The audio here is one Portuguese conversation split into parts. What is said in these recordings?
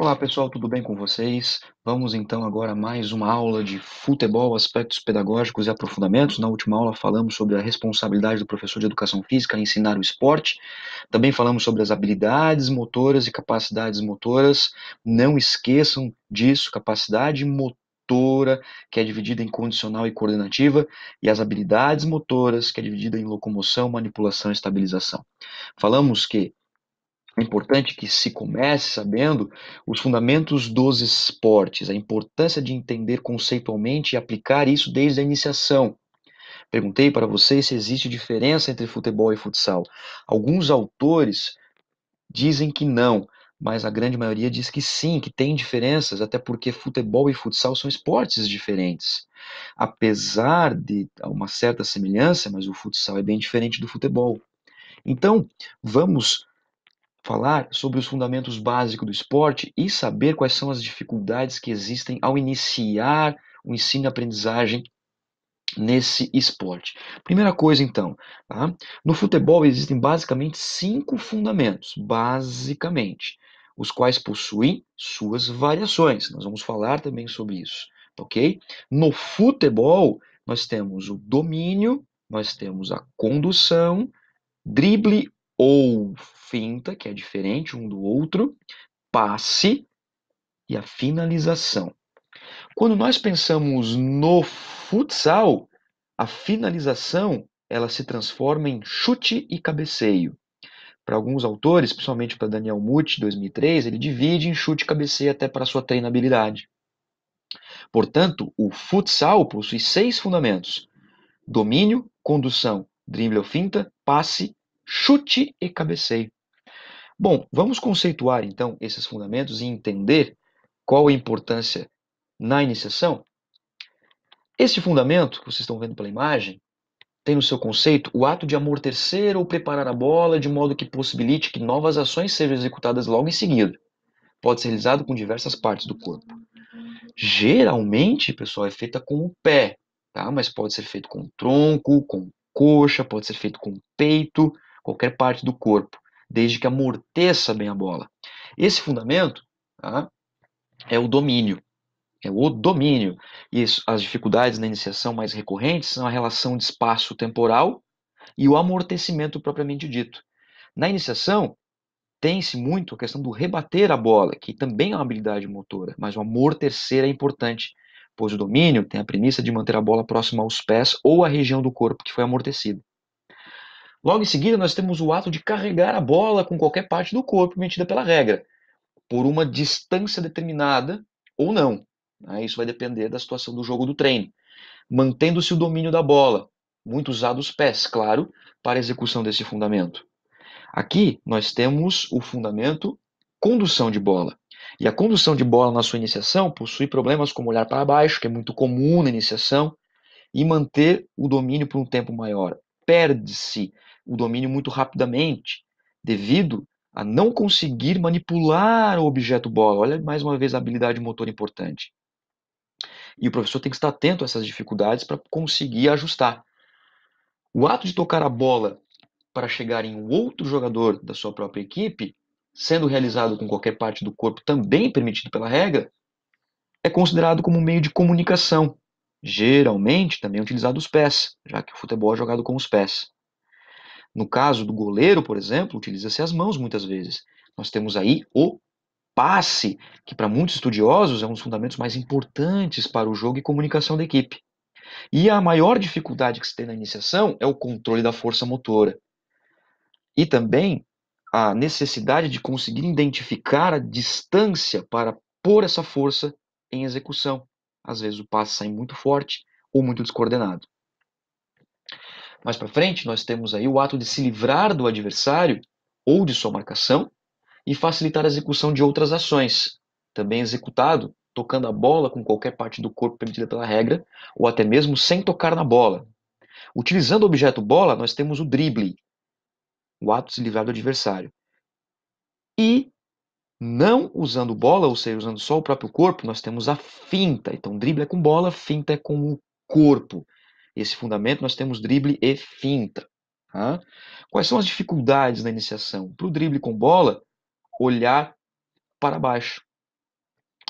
Olá pessoal, tudo bem com vocês? Vamos então agora a mais uma aula de futebol, aspectos pedagógicos e aprofundamentos. Na última aula falamos sobre a responsabilidade do professor de educação física em ensinar o esporte. Também falamos sobre as habilidades motoras e capacidades motoras. Não esqueçam disso, capacidade motora, que é dividida em condicional e coordenativa, e as habilidades motoras, que é dividida em locomoção, manipulação e estabilização. Falamos que é importante que se comece sabendo os fundamentos dos esportes, a importância de entender conceitualmente e aplicar isso desde a iniciação. Perguntei para vocês se existe diferença entre futebol e futsal. Alguns autores dizem que não, mas a grande maioria diz que sim, que tem diferenças, até porque futebol e futsal são esportes diferentes. Apesar de uma certa semelhança, mas o futsal é bem diferente do futebol. Então, vamos falar sobre os fundamentos básicos do esporte e saber quais são as dificuldades que existem ao iniciar o ensino e aprendizagem nesse esporte. Primeira coisa, então, tá? no futebol existem basicamente cinco fundamentos, basicamente, os quais possuem suas variações. Nós vamos falar também sobre isso, ok? No futebol, nós temos o domínio, nós temos a condução, drible ou finta, que é diferente um do outro, passe e a finalização. Quando nós pensamos no futsal, a finalização ela se transforma em chute e cabeceio. Para alguns autores, principalmente para Daniel Mucci 2003, ele divide em chute e cabeceio até para sua treinabilidade. Portanto, o futsal possui seis fundamentos: domínio, condução, drible ou finta, passe chute e cabeceio. Bom, vamos conceituar então esses fundamentos e entender qual a importância na iniciação? Esse fundamento, que vocês estão vendo pela imagem, tem no seu conceito o ato de amortecer ou preparar a bola de modo que possibilite que novas ações sejam executadas logo em seguida. Pode ser realizado com diversas partes do corpo. Geralmente, pessoal, é feita com o pé, tá? Mas pode ser feito com o tronco, com coxa, pode ser feito com o peito, qualquer parte do corpo, desde que amorteça bem a bola. Esse fundamento tá, é o domínio. É o domínio. E as dificuldades na iniciação mais recorrentes são a relação de espaço temporal e o amortecimento propriamente dito. Na iniciação, tem-se muito a questão do rebater a bola, que também é uma habilidade motora, mas o amortecer é importante, pois o domínio tem a premissa de manter a bola próxima aos pés ou à região do corpo que foi amortecida. Logo em seguida, nós temos o ato de carregar a bola com qualquer parte do corpo permitida pela regra, por uma distância determinada ou não. Né? Isso vai depender da situação do jogo do treino. Mantendo-se o domínio da bola, muito usado os pés, claro, para a execução desse fundamento. Aqui nós temos o fundamento condução de bola. E a condução de bola na sua iniciação possui problemas como olhar para baixo, que é muito comum na iniciação, e manter o domínio por um tempo maior. Perde-se o domínio muito rapidamente, devido a não conseguir manipular o objeto bola. Olha mais uma vez a habilidade motor importante. E o professor tem que estar atento a essas dificuldades para conseguir ajustar. O ato de tocar a bola para chegar em outro jogador da sua própria equipe, sendo realizado com qualquer parte do corpo também permitido pela regra, é considerado como um meio de comunicação, geralmente também utilizado os pés, já que o futebol é jogado com os pés. No caso do goleiro, por exemplo, utiliza-se as mãos muitas vezes. Nós temos aí o passe, que para muitos estudiosos é um dos fundamentos mais importantes para o jogo e comunicação da equipe. E a maior dificuldade que se tem na iniciação é o controle da força motora. E também a necessidade de conseguir identificar a distância para pôr essa força em execução. Às vezes o passe sai muito forte ou muito descoordenado. Mais para frente, nós temos aí o ato de se livrar do adversário ou de sua marcação e facilitar a execução de outras ações, também executado tocando a bola com qualquer parte do corpo permitida pela regra, ou até mesmo sem tocar na bola. Utilizando o objeto bola, nós temos o drible, o ato de se livrar do adversário. E não usando bola, ou seja, usando só o próprio corpo, nós temos a finta. Então, drible é com bola, finta é com o corpo esse fundamento nós temos drible e finta. Tá? Quais são as dificuldades na iniciação? Para o drible com bola, olhar para baixo.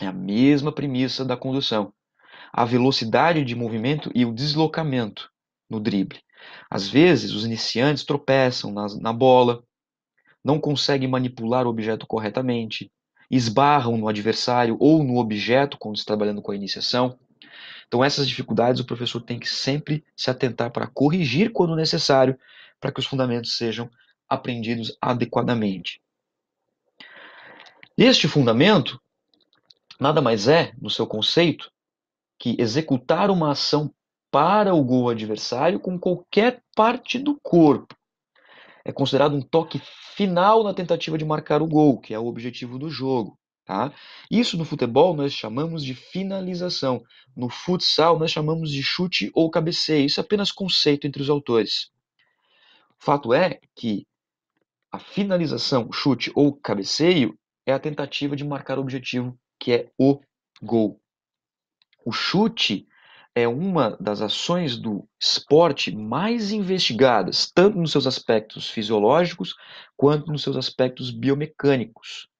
É a mesma premissa da condução. A velocidade de movimento e o deslocamento no drible. Às vezes, os iniciantes tropeçam na, na bola, não conseguem manipular o objeto corretamente, esbarram no adversário ou no objeto quando está trabalhando com a iniciação. Então, essas dificuldades o professor tem que sempre se atentar para corrigir quando necessário, para que os fundamentos sejam aprendidos adequadamente. Este fundamento nada mais é, no seu conceito, que executar uma ação para o gol adversário com qualquer parte do corpo. É considerado um toque final na tentativa de marcar o gol, que é o objetivo do jogo. Tá? Isso no futebol nós chamamos de finalização. No futsal nós chamamos de chute ou cabeceio. Isso é apenas conceito entre os autores. Fato é que a finalização, chute ou cabeceio é a tentativa de marcar o objetivo, que é o gol. O chute é uma das ações do esporte mais investigadas, tanto nos seus aspectos fisiológicos quanto nos seus aspectos biomecânicos.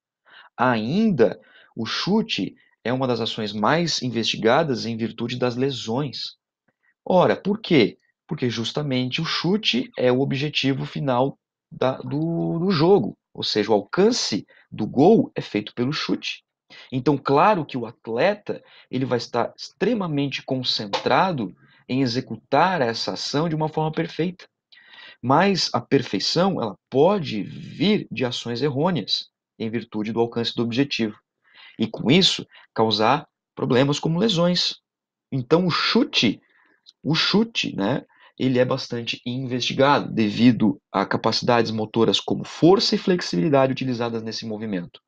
Ainda, o chute é uma das ações mais investigadas em virtude das lesões. Ora, por quê? Porque justamente o chute é o objetivo final da, do, do jogo, ou seja, o alcance do gol é feito pelo chute. Então, claro que o atleta ele vai estar extremamente concentrado em executar essa ação de uma forma perfeita. Mas a perfeição ela pode vir de ações errôneas em virtude do alcance do objetivo. E com isso, causar problemas como lesões. Então, o chute, o chute, né, ele é bastante investigado devido a capacidades motoras como força e flexibilidade utilizadas nesse movimento.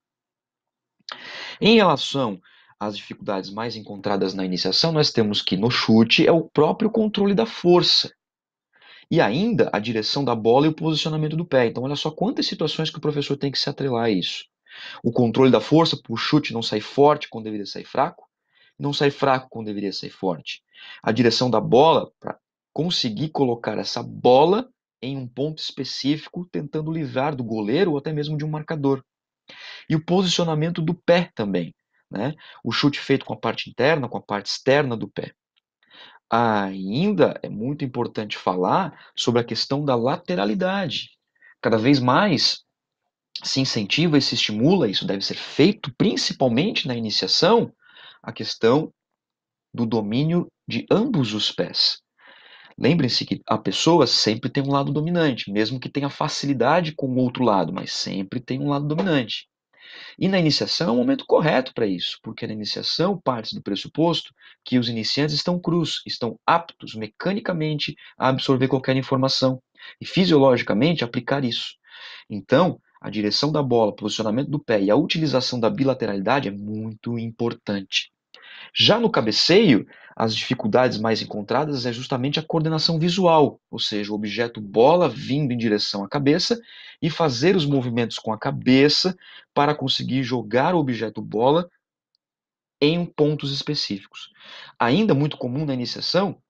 Em relação às dificuldades mais encontradas na iniciação, nós temos que no chute é o próprio controle da força. E ainda a direção da bola e o posicionamento do pé. Então, olha só quantas situações que o professor tem que se atrelar a isso. O controle da força, para o chute não sair forte quando deveria sair fraco, não sair fraco quando deveria sair forte. A direção da bola, para conseguir colocar essa bola em um ponto específico, tentando livrar do goleiro ou até mesmo de um marcador. E o posicionamento do pé também. Né? O chute feito com a parte interna, com a parte externa do pé. Ainda é muito importante falar sobre a questão da lateralidade. Cada vez mais se incentiva e se estimula, isso deve ser feito principalmente na iniciação, a questão do domínio de ambos os pés. Lembrem-se que a pessoa sempre tem um lado dominante, mesmo que tenha facilidade com o outro lado, mas sempre tem um lado dominante. E na iniciação é o momento correto para isso, porque na iniciação parte do pressuposto que os iniciantes estão crus, estão aptos mecanicamente a absorver qualquer informação e fisiologicamente aplicar isso. Então, a direção da bola, posicionamento do pé e a utilização da bilateralidade é muito importante. Já no cabeceio, as dificuldades mais encontradas é justamente a coordenação visual, ou seja, o objeto bola vindo em direção à cabeça e fazer os movimentos com a cabeça para conseguir jogar o objeto bola em pontos específicos. Ainda muito comum na iniciação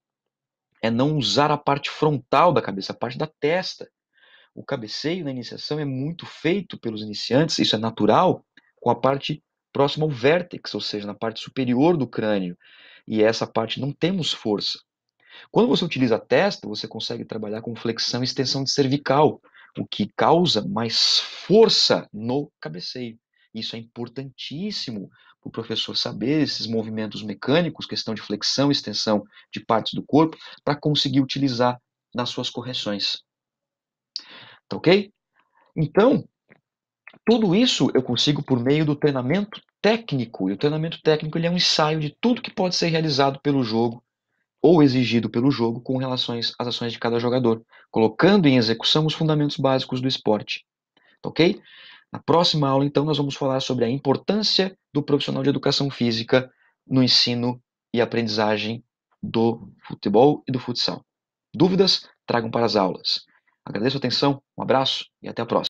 é não usar a parte frontal da cabeça, a parte da testa. O cabeceio na iniciação é muito feito pelos iniciantes, isso é natural, com a parte próximo ao vértex, ou seja, na parte superior do crânio. E essa parte não temos força. Quando você utiliza a testa, você consegue trabalhar com flexão e extensão de cervical, o que causa mais força no cabeceio. Isso é importantíssimo para o professor saber esses movimentos mecânicos, questão de flexão e extensão de partes do corpo, para conseguir utilizar nas suas correções. Tá ok? Então, tudo isso eu consigo por meio do treinamento técnico. E o treinamento técnico ele é um ensaio de tudo que pode ser realizado pelo jogo ou exigido pelo jogo com relação às ações de cada jogador, colocando em execução os fundamentos básicos do esporte. Ok? Na próxima aula, então, nós vamos falar sobre a importância do profissional de educação física no ensino e aprendizagem do futebol e do futsal. Dúvidas? Tragam para as aulas. Agradeço a atenção, um abraço e até a próxima.